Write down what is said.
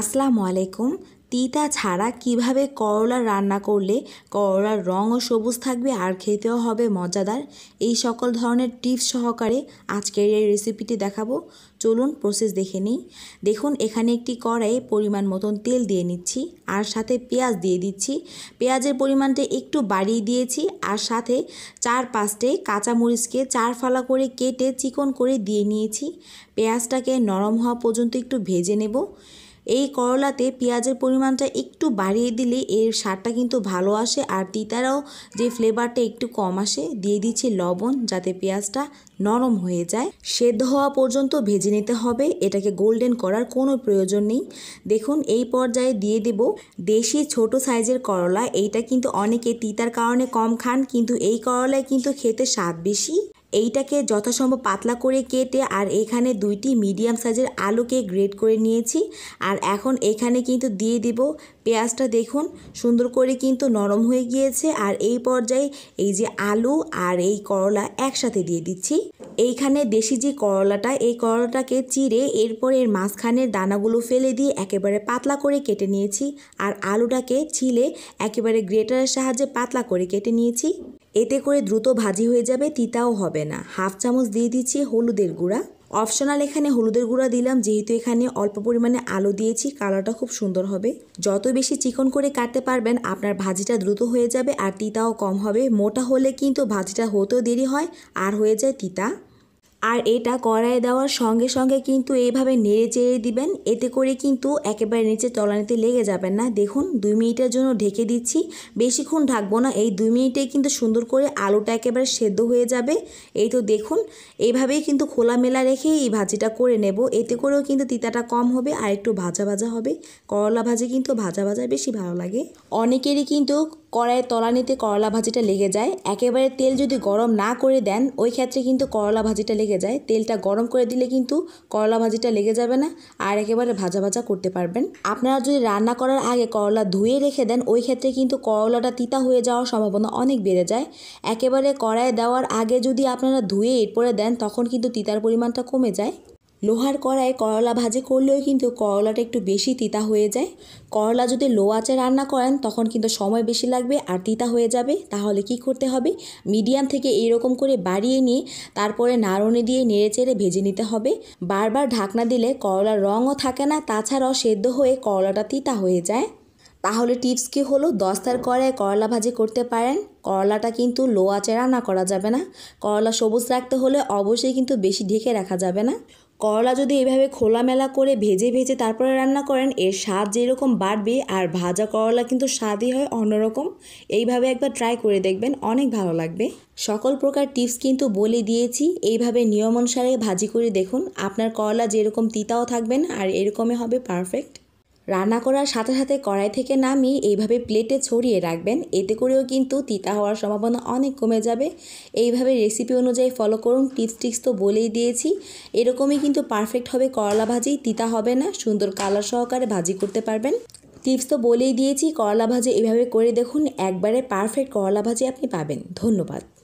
আসসালামু আলাইকুম তিতা ছাড়া কিভাবে করলা রান্না করলে করলার রঙও সবুজ থাকবে আর খেতেও হবে মজাদার এই সকল ধরনের টিপস সহকারে আজকের এই রেসিপিটি দেখাবো চলুন প্রসেস দেখে নিই দেখুন এখানে একটি কড়াইয়ে পরিমাণ মতন তেল দিয়ে নিচ্ছি আর সাথে পেঁয়াজ দিয়ে দিচ্ছি পেঁয়াজের পরিমাণটা একটু বাড়িয়ে দিয়েছি আর সাথে চার পাঁচটে কাঁচামরিচকে চার ফালা করে কেটে চিকন করে দিয়ে নিয়েছি পেঁয়াজটাকে নরম হওয়া পর্যন্ত একটু ভেজে নেব এই করলাতে পেঁয়াজের পরিমাণটা একটু বাড়িয়ে দিলে এর স্বাদটা কিন্তু ভালো আসে আর তিতারাও যে ফ্লেভারটা একটু কম আসে দিয়ে দিচ্ছি লবণ যাতে পেঁয়াজটা নরম হয়ে যায় সেদ্ধ হওয়া পর্যন্ত ভেজে নিতে হবে এটাকে গোল্ডেন করার কোনো প্রয়োজন নেই দেখুন এই পর্যায়ে দিয়ে দেব দেশি ছোট সাইজের করলা এইটা কিন্তু অনেকে তিতার কারণে কম খান কিন্তু এই করলায় কিন্তু খেতে স্বাদ বেশি এইটাকে যথাসম্ভব পাতলা করে কেটে আর এখানে দুইটি মিডিয়াম সাইজের আলুকে গ্রেড করে নিয়েছি আর এখন এখানে কিন্তু দিয়ে দিব পেঁয়াজটা দেখুন সুন্দর করে কিন্তু নরম হয়ে গিয়েছে আর এই পর্যায়ে এই যে আলু আর এই করলা একসাথে দিয়ে দিচ্ছি এইখানে দেশি যে করলাটা এই করলাটাকে চিরে এরপর এর মাঝখানের দানাগুলো ফেলে দিয়ে একেবারে পাতলা করে কেটে নিয়েছি আর আলুটাকে ছিলে একেবারে গ্রেটারের সাহায্যে পাতলা করে কেটে নিয়েছি এতে করে দ্রুত ভাজি হয়ে যাবে তিতাও হবে না হাফ চামচ দিয়ে দিচ্ছি হলুদের গুঁড়া অপশনাল এখানে হলুদের গুঁড়া দিলাম যেহেতু এখানে অল্প পরিমাণে আলো দিয়েছি কালারটা খুব সুন্দর হবে যত বেশি চিকন করে কাটতে পারবেন আপনার ভাজিটা দ্রুত হয়ে যাবে আর তিতাও কম হবে মোটা হলে কিন্তু ভাজিটা হতেও দেরি হয় আর হয়ে যায় তিতা আর এটা কড়াইয়ে দেওয়ার সঙ্গে সঙ্গে কিন্তু এইভাবে নেড়ে চেড়ে দিবেন এতে করে কিন্তু একেবারে নিচে তলানিতে লেগে যাবেন না দেখুন দুই মিনিটের জন্য ঢেকে দিচ্ছি বেশিক্ষণ ঢাকবো না এই দুই মিনিটে কিন্তু সুন্দর করে আলুটা একেবারে সেদ্ধ হয়ে যাবে এই তো দেখুন এইভাবেই কিন্তু খোলামেলা রেখে এই ভাজিটা করে নেব এতে করেও কিন্তু তিতাটা কম হবে আর একটু ভাজা ভাজা হবে করলা ভাজি কিন্তু ভাজা ভাজা বেশি ভালো লাগে অনেকেরই কিন্তু কড়াই তলানিতে করলা ভাজিটা লেগে যায় একেবারে তেল যদি গরম না করে দেন ওই ক্ষেত্রে কিন্তু করলা ভাজিটা লেগে লেগে যায় তেলটা গরম করে দিলে কিন্তু করলা ভাজিটা লেগে যাবে না আর একেবারে ভাজা ভাজা করতে পারবেন আপনারা যদি রান্না করার আগে করলা ধুয়ে রেখে দেন ওই ক্ষেত্রে কিন্তু করলাটা তিতা হয়ে যাওয়ার সম্ভাবনা অনেক বেড়ে যায় একেবারে কড়ায় দেওয়ার আগে যদি আপনারা ধুয়ে এরপরে দেন তখন কিন্তু তিতার পরিমাণটা কমে যায় লোহার কড়ায় করলা ভাজি করলেও কিন্তু করলাটা একটু বেশি তিতা হয়ে যায় করলা যদি লো আঁচে রান্না করেন তখন কিন্তু সময় বেশি লাগবে আর তিতা হয়ে যাবে তাহলে কি করতে হবে মিডিয়াম থেকে এইরকম করে বাড়িয়ে নিয়ে তারপরে নাড়নে দিয়ে নেড়েচেড়ে ভেজে নিতে হবে বারবার ঢাকনা দিলে করলার রঙও থাকে না তাছাড়াও সেদ্ধ হয়ে করলাটা তিতা হয়ে যায় তাহলে টিপস কি হলো দস্তার কড়ায় করলা ভাজি করতে পারেন করলাটা কিন্তু লো আঁচে রান্না করা যাবে না করলা সবুজ রাখতে হলে অবশ্যই কিন্তু বেশি ঢেকে রাখা যাবে না করলা যদি এভাবে খোলামেলা করে ভেজে ভেজে তারপরে রান্না করেন এর স্বাদ যেরকম বাড়বে আর ভাজা করলা কিন্তু স্বাদই হয় অন্যরকম এইভাবে একবার ট্রাই করে দেখবেন অনেক ভালো লাগবে সকল প্রকার টিপস কিন্তু বলে দিয়েছি এইভাবে নিয়ম অনুসারে ভাজি করে দেখুন আপনার করলা যেরকম তিতাও থাকবেন আর এরকমই হবে পারফেক্ট রান্না করার সাথে সাথে কড়াই থেকে নামিয়ে এইভাবে প্লেটে ছড়িয়ে রাখবেন এতে করেও কিন্তু তিতা হওয়ার সম্ভাবনা অনেক কমে যাবে এইভাবে রেসিপি অনুযায়ী ফলো করুন টিপস টিক্স তো বলেই দিয়েছি এরকমই কিন্তু পারফেক্ট হবে করলা ভাজি তিতা হবে না সুন্দর কালার সহকারে ভাজি করতে পারবেন টিপস তো বলেই দিয়েছি করলা ভাজি এভাবে করে দেখুন একবারে পারফেক্ট করলা ভাজি আপনি পাবেন ধন্যবাদ